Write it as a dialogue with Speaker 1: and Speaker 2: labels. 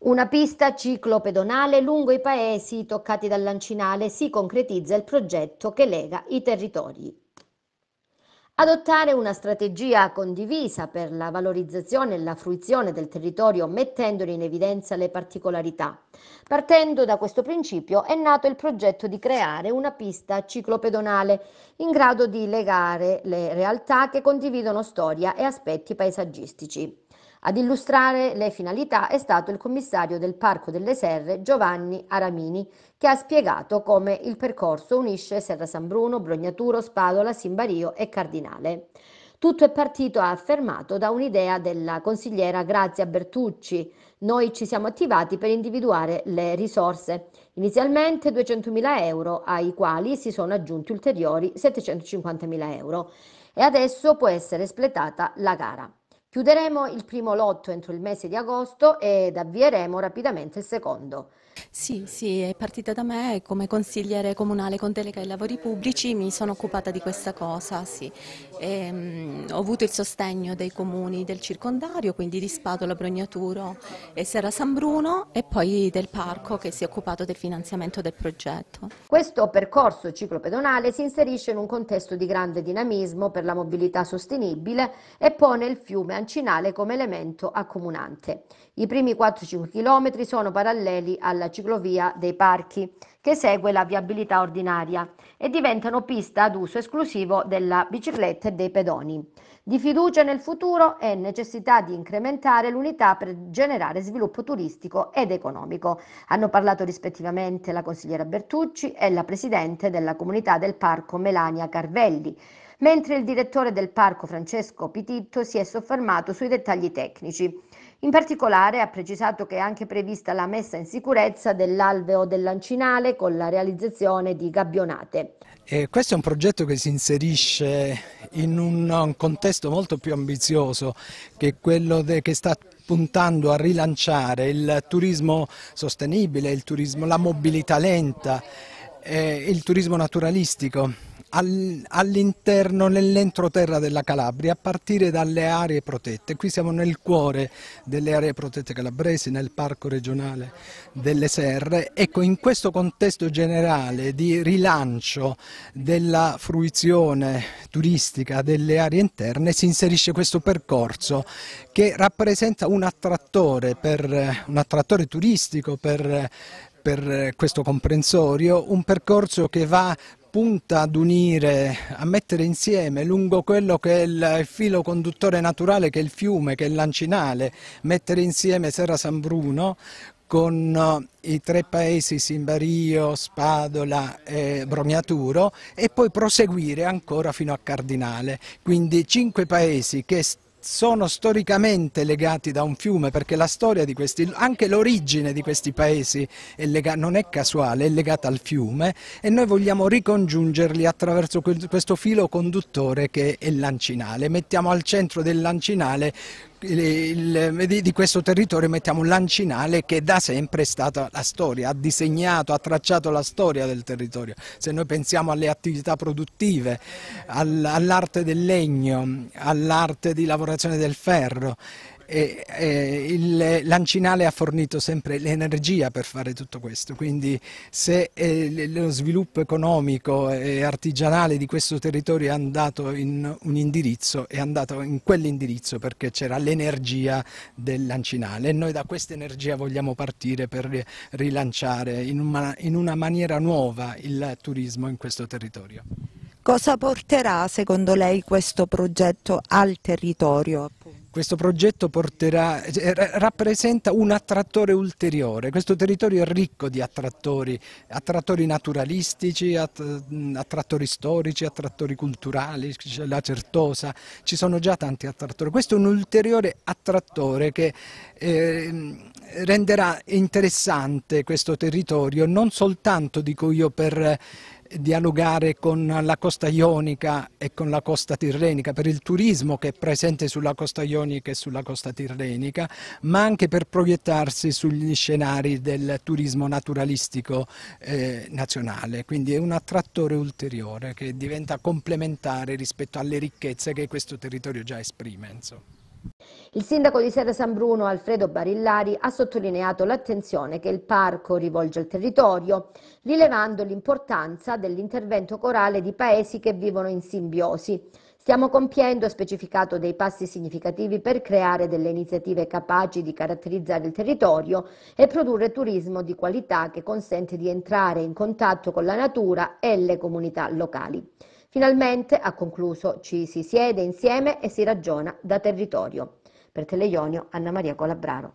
Speaker 1: Una pista ciclopedonale lungo i paesi toccati dal lancinale si concretizza il progetto che lega i territori. Adottare una strategia condivisa per la valorizzazione e la fruizione del territorio mettendone in evidenza le particolarità. Partendo da questo principio è nato il progetto di creare una pista ciclopedonale in grado di legare le realtà che condividono storia e aspetti paesaggistici. Ad illustrare le finalità è stato il commissario del Parco delle Serre Giovanni Aramini, che ha spiegato come il percorso unisce Serra San Bruno, Brognaturo, Spadola, Simbario e Cardinale. Tutto è partito, ha affermato, da un'idea della consigliera Grazia Bertucci. Noi ci siamo attivati per individuare le risorse, inizialmente 200.000 euro, ai quali si sono aggiunti ulteriori 750.000 euro. E adesso può essere espletata la gara. Chiuderemo il primo lotto entro il mese di agosto ed avvieremo rapidamente il secondo. Sì, sì, è partita da me come consigliere
Speaker 2: comunale con delega ai lavori pubblici, mi sono occupata di questa cosa, sì. E, um, ho avuto il sostegno dei comuni del circondario, quindi di Spatola, Brognaturo e Serra San Bruno e poi del parco che si è occupato del finanziamento del progetto.
Speaker 1: Questo percorso ciclopedonale si inserisce in un contesto di grande dinamismo per la mobilità sostenibile e pone il fiume anche Lancinale come elemento accomunante. I primi 4-5 km sono paralleli alla ciclovia dei parchi che segue la viabilità ordinaria e diventano pista ad uso esclusivo della bicicletta e dei pedoni. Di fiducia nel futuro e necessità di incrementare l'unità per generare sviluppo turistico ed economico. Hanno parlato rispettivamente la consigliera Bertucci e la presidente della comunità del parco Melania Carvelli mentre il direttore del parco Francesco Pititto si è soffermato sui dettagli tecnici. In particolare ha precisato che è anche prevista la messa in sicurezza dell'alveo dell'ancinale con la realizzazione di gabbionate.
Speaker 2: Eh, questo è un progetto che si inserisce in un, un contesto molto più ambizioso che quello de, che sta puntando a rilanciare il turismo sostenibile, il turismo, la mobilità lenta, eh, il turismo naturalistico all'interno, nell'entroterra della Calabria, a partire dalle aree protette. Qui siamo nel cuore delle aree protette calabresi, nel parco regionale delle Serre. Ecco, in questo contesto generale di rilancio della fruizione turistica delle aree interne si inserisce questo percorso che rappresenta un attrattore, per, un attrattore turistico per per questo comprensorio, un percorso che va punta ad unire, a mettere insieme lungo quello che è il filo conduttore naturale che è il fiume, che è l'ancinale, mettere insieme Serra San Bruno con eh, i tre paesi Simbario, Spadola e Bromiaturo e poi proseguire ancora fino a Cardinale. Quindi cinque paesi che sono storicamente legati da un fiume perché la storia di questi, anche l'origine di questi paesi è lega, non è casuale, è legata al fiume e noi vogliamo ricongiungerli attraverso questo filo conduttore che è l'ancinale. Mettiamo al centro del lancinale il, il, eh, di, di, questo territorio mettiamo un l'ancinale che da sempre è stata la storia, ha disegnato, ha tracciato la storia del territorio. Se noi pensiamo alle attività produttive, all'arte del legno, all'arte di lavorazione del ferro, e, e il, l'ancinale ha fornito sempre l'energia per fare tutto questo, quindi se eh, lo sviluppo economico e artigianale di questo territorio è andato in un indirizzo, è andato in quell'indirizzo perché c'era l'energia dell'ancinale e noi da questa energia vogliamo partire per rilanciare in una, in una maniera nuova il turismo in questo territorio. Cosa porterà secondo lei questo progetto al territorio? Questo progetto porterà, eh, rappresenta un attrattore ulteriore, questo territorio è ricco di attrattori, attrattori naturalistici, mm, attrattori storici, attrattori culturali, c'è la Certosa, ci sono già tanti attrattori, questo è un ulteriore attrattore che ehm, renderà interessante questo territorio non soltanto, dico io, per dialogare con la costa ionica e con la costa tirrenica, per il turismo che è presente sulla costa ionica e sulla costa tirrenica, ma anche per proiettarsi sugli scenari del turismo naturalistico eh, nazionale. Quindi è un attrattore ulteriore che diventa complementare rispetto alle ricchezze che questo territorio già esprime. Insomma.
Speaker 1: Il sindaco di Serra San Bruno, Alfredo Barillari, ha sottolineato l'attenzione che il parco rivolge al territorio, rilevando l'importanza dell'intervento corale di paesi che vivono in simbiosi. Stiamo compiendo, ha specificato, dei passi significativi per creare delle iniziative capaci di caratterizzare il territorio e produrre turismo di qualità che consente di entrare in contatto con la natura e le comunità locali. Finalmente, ha concluso, ci si siede insieme e si ragiona da territorio. Per Teleionio, Anna Maria Colabraro.